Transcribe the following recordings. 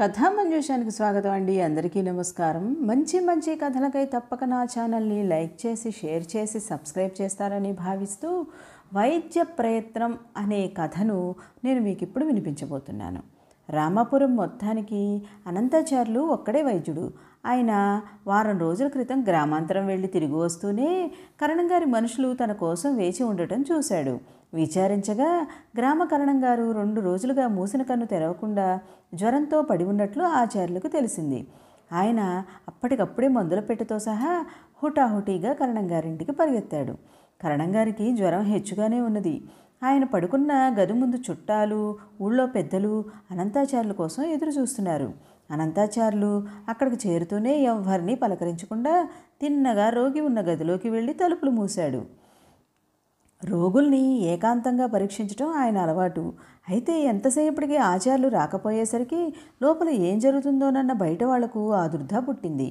కథామంజూషానికి స్వాగతం అండి అందరికీ నమస్కారం మంచి మంచి కథలకై తప్పక నా ఛానల్ని లైక్ చేసి షేర్ చేసి సబ్స్క్రైబ్ చేస్తారని భావిస్తూ వైద్య ప్రయత్నం అనే కథను నేను మీకు ఇప్పుడు వినిపించబోతున్నాను రామాపురం మొత్తానికి అనంతాచార్యులు ఒక్కడే వైద్యుడు ఆయన వారం రోజుల క్రితం గ్రామాంతరం వెళ్ళి తిరిగి వస్తూనే కరణంగారి మనుషులు తన కోసం వేచి ఉండటం చూశాడు విచారించగా గ్రామ కరణం గారు రెండు రోజులుగా మూసిన కన్ను తెరవకుండా జ్వరంతో పడి ఉన్నట్లు ఆచార్యులకు తెలిసింది ఆయన అప్పటికప్పుడే మందుల పెట్టుతో సహా హుటాహుటీగా కరణం గారింటికి పరిగెత్తాడు కరణంగారికి జ్వరం హెచ్చుగానే ఉన్నది ఆయన పడుకున్న గది ముందు చుట్టాలు ఊళ్ళో పెద్దలు అనంతాచారుల కోసం ఎదురు చూస్తున్నారు అనంతాచారులు అక్కడికి చేరుతూనే ఎవరిని పలకరించకుండా తిన్నగా రోగి ఉన్న గదిలోకి వెళ్ళి తలుపులు మూశాడు రోగుల్ని ఏకాంతంగా పరీక్షించడం ఆయన అలవాటు అయితే ఎంతసేపటికి ఆచార్యులు రాకపోయేసరికి లోపల ఏం జరుగుతుందోనన్న బయట వాళ్లకు ఆదుర్ధ పుట్టింది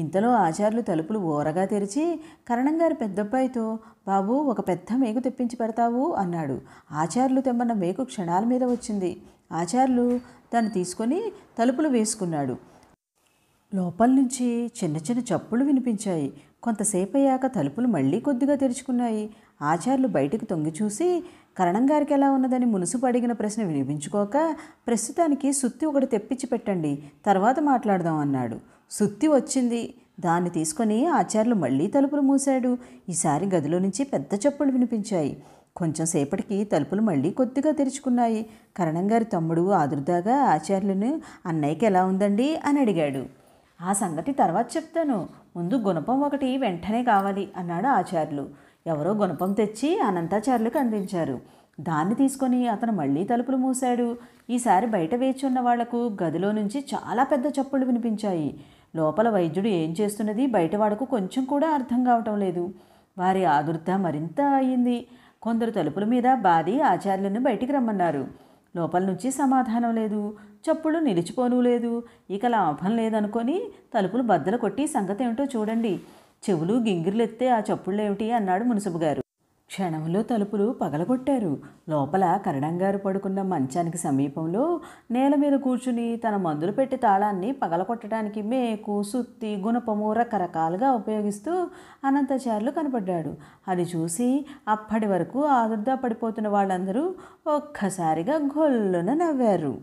ఇంతలో ఆచార్యులు తలుపులు ఓరగా తెరిచి కరణంగారి పెద్దబ్బాయితో బాబు ఒక పెద్ద మేకు తెప్పించి పెడతావు అన్నాడు ఆచార్యులు తెమ్మన్న మేకు క్షణాల మీద వచ్చింది ఆచార్యులు దాన్ని తీసుకొని తలుపులు వేసుకున్నాడు లోపల నుంచి చిన్న చిన్న చప్పులు వినిపించాయి కొంతసేపు అయ్యాక తలుపులు మళ్ళీ కొద్దిగా తెరుచుకున్నాయి ఆచార్యులు బయటకు తొంగిచూసి కరణంగారికి ఎలా ఉన్నదని మునుసు అడిగిన ప్రశ్న వినిపించుకోక ప్రస్తుతానికి సుత్తి ఒకటి తెప్పించి పెట్టండి తర్వాత మాట్లాడదాం అన్నాడు సుత్తి వచ్చింది దాన్ని తీసుకొని ఆచార్యులు మళ్ళీ తలుపులు మూశాడు ఈసారి గదిలో నుంచి పెద్ద చెప్పులు వినిపించాయి కొంచెంసేపటికి తలుపులు మళ్ళీ కొద్దిగా తెరుచుకున్నాయి కరణంగారి తమ్ముడు ఆదుర్దాగా ఆచార్యులను అన్నయ్యకి ఎలా ఉందండి అని అడిగాడు ఆ సంగతి తర్వాత చెప్తాను ముందు గుణపం ఒకటి వెంటనే కావాలి అన్నాడు ఆచార్యులు ఎవరో గుణపం తెచ్చి అనంతాచార్యులకు అందించారు దాన్ని తీసుకొని అతను మళ్ళీ తలుపులు మూశాడు ఈసారి బయట వేచి ఉన్న వాళ్లకు గదిలో నుంచి చాలా పెద్ద చప్పుళ్ళు వినిపించాయి లోపల వైద్యుడు ఏం చేస్తున్నది బయటవాడకు కొంచెం కూడా అర్థం కావటం లేదు వారి ఆదుర్త మరింత అయింది కొందరు తలుపుల మీద బాధి ఆచార్యులను బయటికి రమ్మన్నారు లోపల నుంచి సమాధానం లేదు చప్పుళ్ళు నిలిచిపోను లేదు ఇక లాభం లేదనుకొని తలుపులు బద్దలు కొట్టి సంగతి ఏమిటో చూడండి చెవులు గింగిర్లెత్తే ఆ చప్పుళ్ళేమిటి అన్నాడు మునసబు గారు క్షణంలో తలుపులు పగలగొట్టారు లోపల కరడంగారు పడుకున్న మంచానికి సమీపంలో నేల మీద కూర్చుని తన మందులు పెట్టి తాళాన్ని పగలగొట్టడానికి మేకు సుత్తి గుణపము రకరకాలుగా ఉపయోగిస్తూ అనంతచారులు కనపడ్డాడు అది చూసి అప్పటి వరకు ఆదుర్దా పడిపోతున్న వాళ్ళందరూ ఒక్కసారిగా గొల్లున నవ్వారు